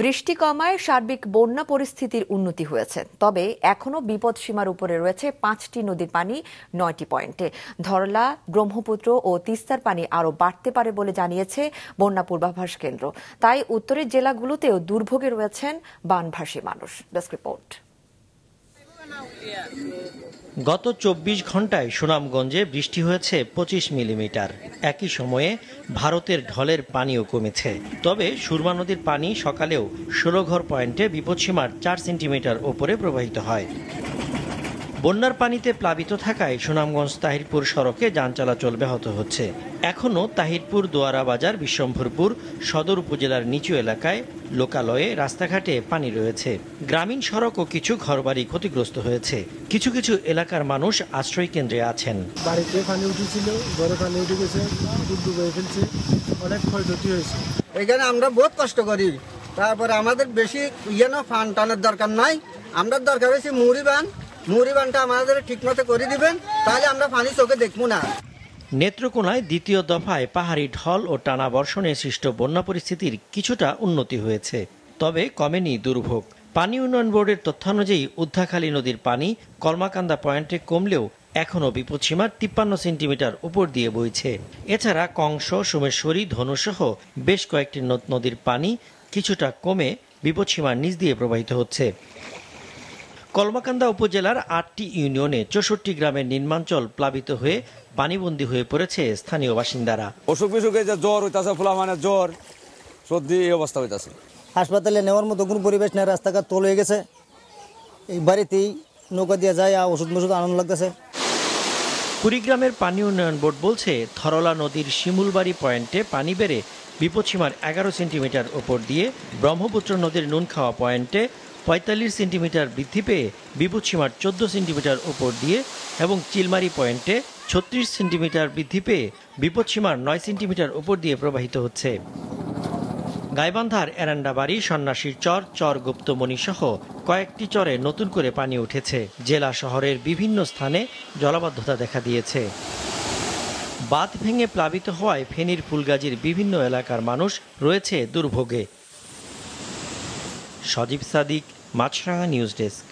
বৃষ্টি কমায় সার্বিক বন্যা পরিস্থিতির উন্নতি হয়েছে তবে এখনও বিপদসীমার উপরে রয়েছে পাঁচটি নদীর পানি নয়টি পয়েন্টে ধরলা ব্রহ্মপুত্র ও তিস্তার পানি আরও বাড়তে পারে বলে জানিয়েছে বন্যা পূর্বাভাস কেন্দ্র তাই উত্তরের জেলাগুলোতেও দুর্ভোগে রয়েছেন বানভাসী মানুষ রিপোর্ট গত চব্বিশ ঘন্টায় সুনামগঞ্জে বৃষ্টি হয়েছে পঁচিশ মিলিমিটার একই সময়ে ভারতের ঢলের পানিও কমেছে তবে সুরমা নদীর পানি সকালেও ষোলো ঘর পয়েন্টে বিপদসীমার চার সেন্টিমিটার ওপরে প্রবাহিত হয় বন্যার পানিতে প্লাবিত থাকায় সুনামগঞ্জ তাহিরপুর সড়কে যান চলাচল ব্যাহত হচ্ছে এখনও তাহিরপুর দোয়ারা বাজার বিশ্বম্ভরপুর সদর উপজেলার নিচু এলাকায় লোকালয়ে রাস্তাঘাটে পানি রয়েছে গ্রামীণ সড়ক ও কিছু ঘরবাড়ি ক্ষতিগ্রস্ত হয়েছে কিছু কিছু এলাকার মানুষ আশ্রয় কেন্দ্রে আছেন বাড়িতে পানি উঠেছিল ঘরে পানি উঠে গেছে ডুবে ফেলছে অনেক ক্ষয়ক্ষতি হয়েছে এখানে আমরা বহুত কষ্ট করি তারপরে আমাদের বেশি ইয়ে না ফান টানের দরকার নাই আমরা দরকার হয়েছে মুড়ি বান মুড়ি বানটা আমাদের ঠিকমতো করে দিবেন তাহলে আমরা পানি চোখে দেখবো না নেত্রকোনায় দ্বিতীয় দফায় পাহাড়ি ঢল ও টানা বর্ষণে সৃষ্ট বন্যা পরিস্থিতির কিছুটা উন্নতি হয়েছে তবে কমেনি দুর্ভোগ পানি উন্নয়ন বোর্ডের তথ্যানুযায়ী উদ্ধাখালী নদীর পানি কর্মাকান্দা পয়েন্টে কমলেও এখনও বিপদসীমার তিপ্পান্ন সেন্টিমিটার উপর দিয়ে বইছে এছাড়া কংস সোমেশ্বরী ধনুসহ বেশ কয়েকটি নদীর পানি কিছুটা কমে বিপদসীমার নিচ দিয়ে প্রবাহিত হচ্ছে কলমাকান্দা উপজেলার আটটি ইউনিয়নে চৌষট্টি গ্রামের নির্মাঞ্চল প্লাবিত হয়ে পানিবন্দি হয়ে পড়েছে স্থানীয় বাসিন্দারা অসুখ বিসুখে যে জ্বর হইতাছে মানে জ্বর সর্দি এই অবস্থা হইতেছে হাসপাতালে নেওয়ার মতো কোনো পরিবেশ নেই রাস্তাঘাট তোল হয়ে গেছে এই বাড়িতেই নৌকা দিয়ে যায় আর ওষুধ মশুধ আনন্দ লাগতেছে কুড়িগ্রামের পানি উন্নয়ন বোর্ড বলছে থরলা নদীর শিমুলবাড়ি পয়েন্টে পানি বেড়ে বিপদসীমার এগারো সেন্টিমিটার ওপর দিয়ে ব্রহ্মপুত্র নদীর নুন খাওয়া পয়েন্টে পঁয়তাল্লিশ সেন্টিমিটার বৃদ্ধি পেয়ে সীমার চোদ্দ সেন্টিমিটার ওপর দিয়ে এবং চিলমারি পয়েন্টে ছত্রিশ সেন্টিমিটার বৃদ্ধি পেয়ে বিপদসীমার নয় সেন্টিমিটার ওপর দিয়ে প্রবাহিত হচ্ছে গাইবান্ধার এরান্ডাবাড়ি সন্ন্যাসীর চর চর গুপ্তমণি সহ কয়েকটি চরে নতুন করে পানি উঠেছে জেলা শহরের বিভিন্ন স্থানে জলাবদ্ধতা দেখা দিয়েছে বাঁধ ভেঙে প্লাবিত হওয়ায় ফেনীর ফুলগাজীর বিভিন্ন এলাকার মানুষ রয়েছে দুর্ভোগে সজীব সাদিক মাছরাঙা নিউজ ডেস্ক